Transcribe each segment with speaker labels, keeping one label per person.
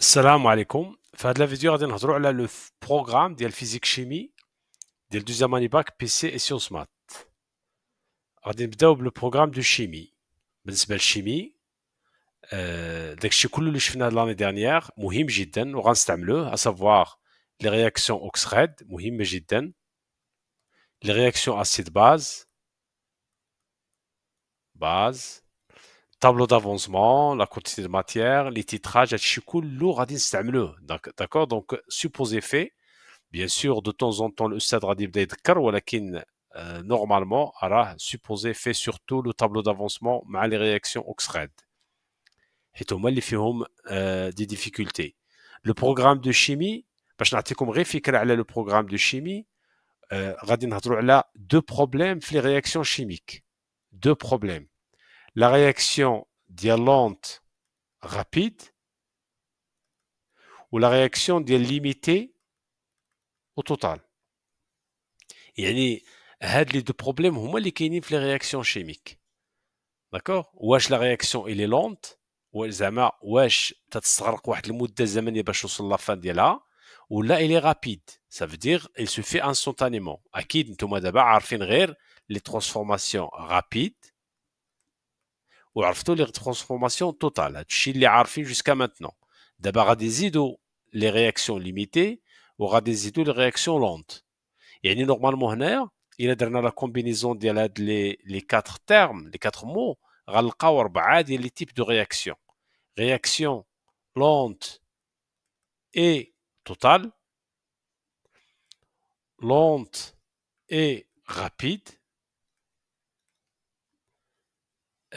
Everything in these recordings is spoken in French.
Speaker 1: Salam alikum. Fadla vous dire adénotez au-delà le programme de la physique chimie de deuxième bac PC et sciences Math. Adénotez au le programme de chimie. Ben c'est bel chimie. Dès que le chemin de l'année dernière, majeur jiten, on reste amelé, à savoir les réactions oxydants, majeur majeur les réactions acide base, base tableau d'avancement, la quantité de matière, les titrages, d'accord Donc, supposé fait, bien sûr, de temps en temps, le stade euh, mais normalement, a supposé fait surtout le tableau d'avancement, mais les réactions Oxred. Et moins les fait euh, des difficultés. Le programme de chimie, parce que le programme de chimie, euh, a deux problèmes, les réactions chimiques. Deux problèmes la réaction lente rapide ou la réaction limitée au total. Il y a les deux problèmes, ou les les réactions chimiques. D'accord Ou la réaction est lente ou est-ce que ça تستغرق واحد المده الزمنيه la fin de là, ou là, il est rapide ça veut dire il se fait instantanément اكيد نتوما دابا عارفين غير les transformations rapides ou les transformations totales, ce qui est jusqu'à maintenant. D'abord, il des les réactions limitées, il aura des idées, les réactions lentes. Et normalement, il y a la combinaison des quatre termes, les quatre mots, qui sont les types de réactions. Réaction lente et totale, lente et rapide.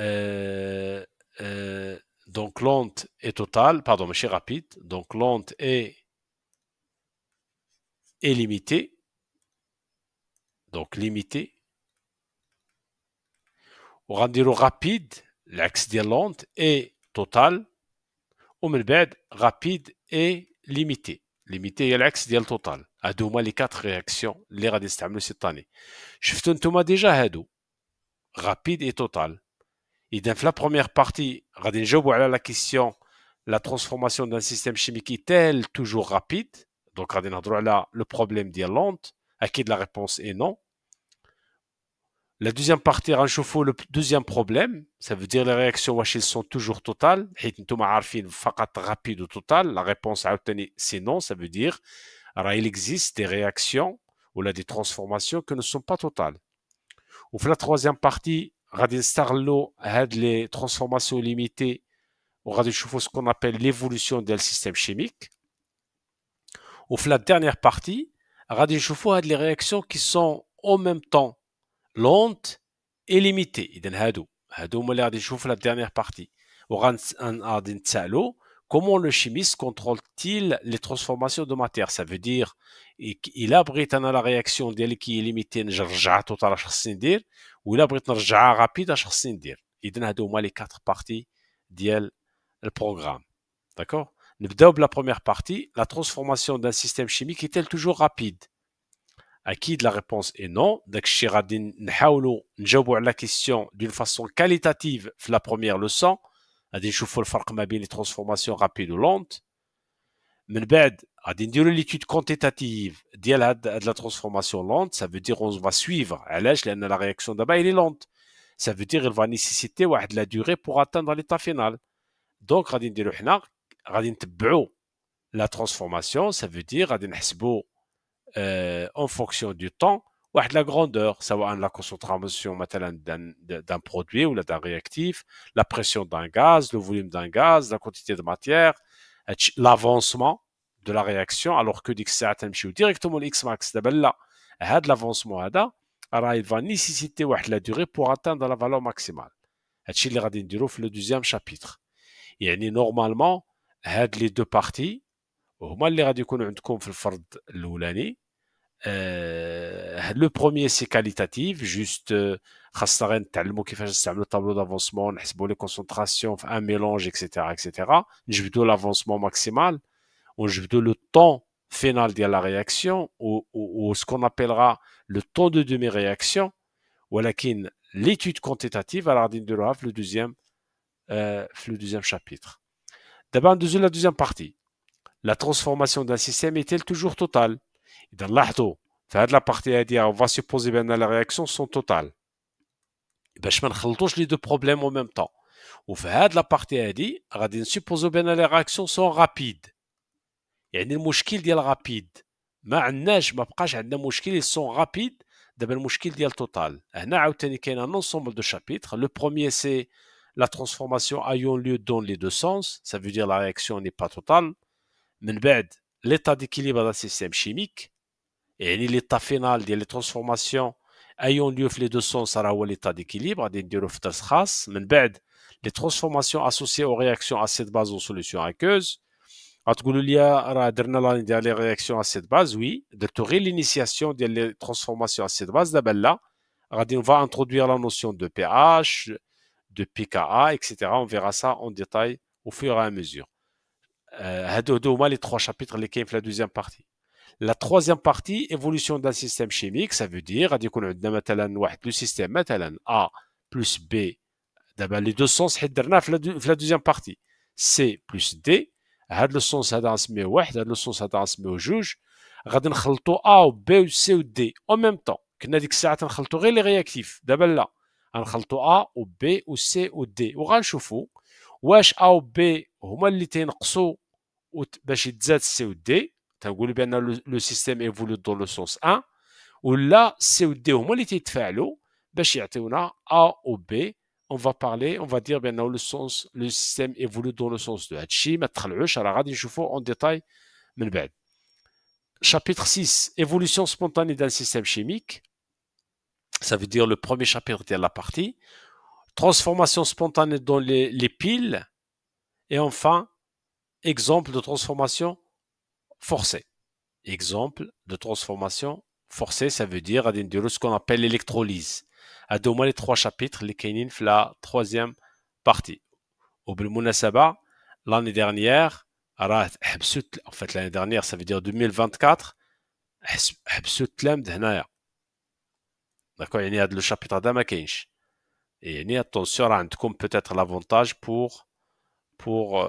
Speaker 1: Euh, euh, donc l'onde est totale, pardon, mais c'est rapide, donc l'onde est, limitée, donc limitée. On va dire rapide, l'axe de l'onde est total, au bed rapide et limité. Limité et l'axe de total. À deux les quatre réactions, les radistes cette année. Je vous déjà, rapide et total. Et dans la première partie, on voilà la question la transformation d'un système chimique est-elle toujours rapide Donc, on a là le problème d'Irlande. À qui la réponse est non. La deuxième partie, on le deuxième problème. Ça veut dire les réactions, elles sont toujours totales. Et rapide ou total. La réponse à obtenir, c'est non. Ça veut dire il existe des réactions ou des transformations qui ne sont pas totales. Ou la troisième partie, Radin-Starlow a des transformations limitées au radin ce qu'on appelle l'évolution du système chimique. Et de la dernière partie, Radin-Choufou a des réactions qui sont en même temps lentes et limitées. a Radin-Choufou a la dernière partie. comment le chimiste contrôle-t-il les transformations de matière Ça veut dire qu'il abrite la réaction qui est limitée, une à qui est limitée, ou la brète n'a rapide à chasser. Il y a au moins les quatre parties du programme. D'accord Nous avons la première partie, la transformation d'un système chimique est-elle toujours rapide A qui la réponse est non D'accord Nous avons la question d'une façon qualitative, la première leçon. Nous avons dit, il faut faire comme il faut les transformations rapides à ah, quantitative de la, la transformation lente, ça veut dire qu'on va suivre. Elle est la réaction d'abord, elle est lente. Ça veut dire qu'elle va nécessiter de la durée pour atteindre l'état final. Donc, la transformation, ça veut dire euh, en fonction du temps, ou la grandeur, savoir la concentration d'un produit ou d'un réactif, la pression d'un gaz, le volume d'un gaz, la quantité de matière, l'avancement de la réaction alors que dix ça directement x max là, a de l'avancement là alors il va nécessiter ou la durée pour atteindre la valeur maximale et chez les radins le deuxième chapitre et normalement aide les deux parties au mal les radins qu'on a une fard euh, le premier c'est qualitatif juste euh, khassaren talmo tableau d'avancement les concentrations un mélange etc etc j'ai plutôt l'avancement maximal de le temps final de la réaction ou, ce qu'on appellera le temps de demi-réaction ou l'étude quantitative à l'ardine de l'OAF le deuxième euh, le deuxième chapitre d'abord la deuxième partie la transformation d'un système est-elle toujours totale dans de la partie à dire on va supposer bien la réaction sont totales eh ben, Je vais les deux problèmes en même temps faire de la partie on va supposer que les réactions sont rapides il y a une mouche qui est liée rapide. Mais il y a des qui rapide, qui est un ensemble de chapitres. Le premier, c'est la transformation ayant lieu dans les deux sens. Ça veut dire que la réaction n'est pas totale. Mbèd, l'état d'équilibre d'un système chimique. Et l'état final, des les transformations ayant lieu dans les deux sens à l'état d'équilibre. Mbèd, les transformations associées aux réactions à cette base aux solutions aqueuses. Vous allez me y a des réactions à cette base. Oui, la l'initiation de la transformation à cette base, on va introduire la notion de pH, de pKa, etc. On verra ça en détail au fur et à mesure. Ce euh, moins les trois chapitres qui sont dans la deuxième partie. La troisième partie, évolution d'un système chimique, ça veut dire à le système A plus B. Les deux sens sont dans la deuxième partie. C plus D. هاد لو سونس هذا غنسميه واحد هاد لو سونس هذا غنسميه جوج غادي نخلطو ا و بي و سي و دي او ميم طون كنا ديك الساعه تنخلطو غير لي رياكتيف دابا لا غنخلطو ا و بي و سي و دي وغنشوفو واش ا و بي هما اللي تينقصوا باش يتزاد سي و دي تنقولوا بان لو سيستيم ايفولو دون لو سونس 1 ولا سي و دي هما اللي تيتفاعلوا باش يعطيونا ا و بي on va parler, on va dire bien le sens, le système évolue dans le sens de la Hachi, en détail. Chapitre 6, évolution spontanée d'un système chimique. Ça veut dire le premier chapitre de la partie. Transformation spontanée dans les, les piles. Et enfin, exemple de transformation forcée. Exemple de transformation forcée, ça veut dire ce qu'on appelle l'électrolyse à deux les trois chapitres, les dans la troisième partie. Au l'année dernière, en fait, l'année dernière, ça veut dire 2024, D'accord, il y a le chapitre d'Amakinch. Et il y a attention, peut-être l'avantage pour, pour, euh,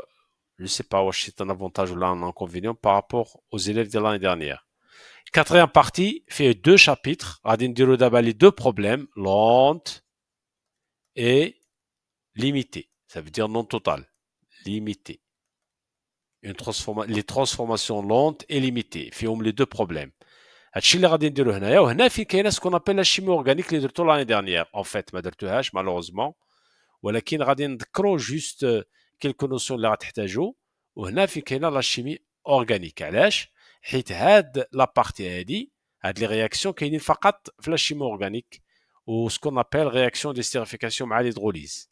Speaker 1: je ne sais pas, c'est un avantage ou un inconvénient par rapport aux élèves de l'année dernière. Quatrième partie fait deux chapitres. Radin les deux problèmes, lente et limitée. Ça veut dire non total, limité. les transformations lentes et limitées. Fait les deux problèmes. ce qu'on appelle la chimie organique, les deux l'année dernière. En fait, malheureusement. Voilà qu'il y juste euh, quelques notions de la chimie organique la partie a, adi réaction réactions ne faut pas chimie organique ou ce qu'on appelle réaction d'estérification à l'hydrolyse.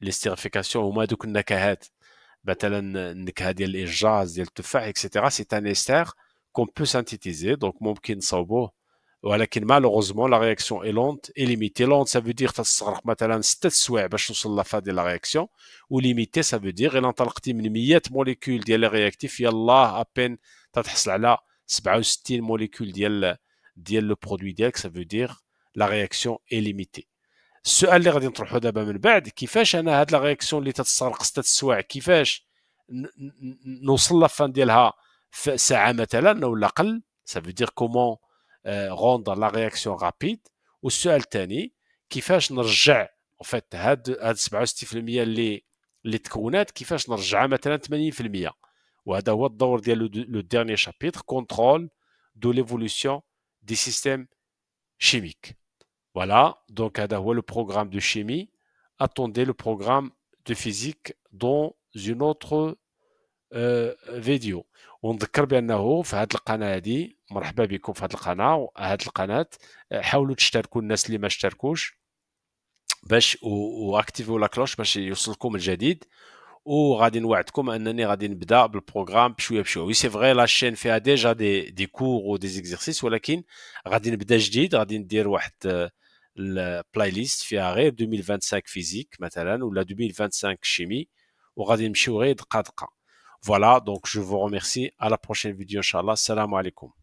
Speaker 1: l'hydrolyse. au moins, c'est un ester qu'on peut synthétiser donc malheureusement la réaction est lente et limitée Lente, ça veut dire la fin de la réaction ou limitée ça veut dire molécule il y à peine تتحصل على 67 موليكول ديال ديال لو برودوي ديالك سا فو دير لا رياكسيون اي ليميتي السؤال اللي غادي نطرحو دابا من بعد كيفاش انا هاد لا رياكسيون اللي تتسرق قصة السواع كيفاش نوصل لافان ديالها في ساعه مثلا ولا اقل سا فو دير كومون روند لا رياكسيون رابيد والسؤال الثاني كيفاش نرجع فات هاد هاد 67% اللي اللي تكونات كيفاش نرجعها مثلا 80% وهذا هو الدور ديال لو ديرني شابيتر كونترول دو ليفولوسيون chimiques. Voilà, donc Adawa, le programme de chimie. Attendez le programme de physique dans une autre vidéo. ونذكر بانه في هذه القناه هذه مرحبا بكم في هذه القناه وهذه القناه حاولوا تشتركوا الناس اللي ما اشتركوش باش باش يوصلكم الجديد ou Radin comme un année Radin le programme Oui, c'est vrai, la chaîne fait déjà des cours ou des exercices, ou laquine Radin Bdajdid, Radin Dir euh, la playlist re 2025 Physique, Matalan, ou la 2025 Chimie, ou Radin Pshuip Voilà, donc je vous remercie. À la prochaine vidéo, inshallah. Salam alaikum.